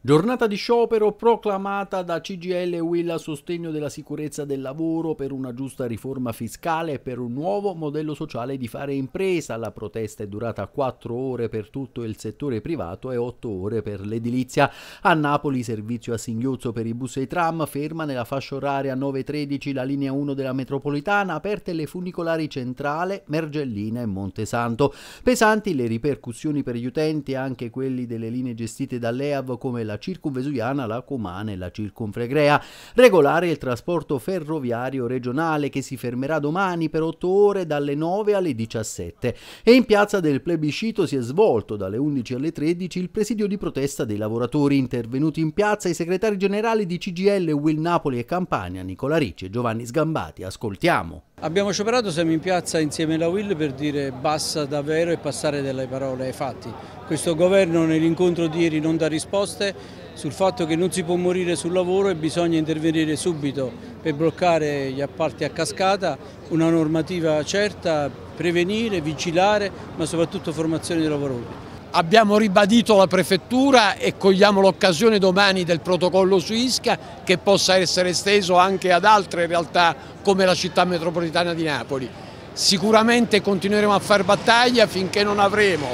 Giornata di sciopero proclamata da CGL Will a sostegno della sicurezza del lavoro per una giusta riforma fiscale e per un nuovo modello sociale di fare impresa. La protesta è durata 4 ore per tutto il settore privato e 8 ore per l'edilizia. A Napoli servizio a singhiozzo per i bus e i tram, ferma nella fascia oraria 9.13 la linea 1 della metropolitana, aperte le funicolari centrale, Mergellina e Montesanto. Pesanti le ripercussioni per gli utenti, anche quelli delle linee gestite dall'EAV come la circumvesuviana, la comana e la circunfregrea. Regolare il trasporto ferroviario regionale che si fermerà domani per 8 ore dalle 9 alle 17 e in piazza del plebiscito si è svolto dalle 11 alle 13 il presidio di protesta dei lavoratori intervenuti in piazza i segretari generali di CGL, Will Napoli e Campania, Nicola Ricci e Giovanni Sgambati. Ascoltiamo. Abbiamo scioperato, siamo in piazza insieme alla Will per dire basta davvero e passare dalle parole ai fatti. Questo governo nell'incontro di ieri non dà risposte sul fatto che non si può morire sul lavoro e bisogna intervenire subito per bloccare gli appalti a cascata, una normativa certa, prevenire, vigilare ma soprattutto formazione dei lavoratori abbiamo ribadito la prefettura e cogliamo l'occasione domani del protocollo su Isca che possa essere esteso anche ad altre realtà come la città metropolitana di Napoli. Sicuramente continueremo a fare battaglia finché non avremo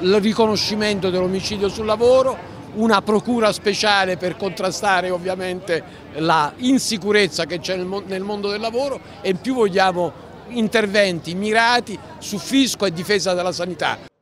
il riconoscimento dell'omicidio sul lavoro, una procura speciale per contrastare ovviamente la insicurezza che c'è nel mondo del lavoro e in più vogliamo interventi mirati su fisco e difesa della sanità.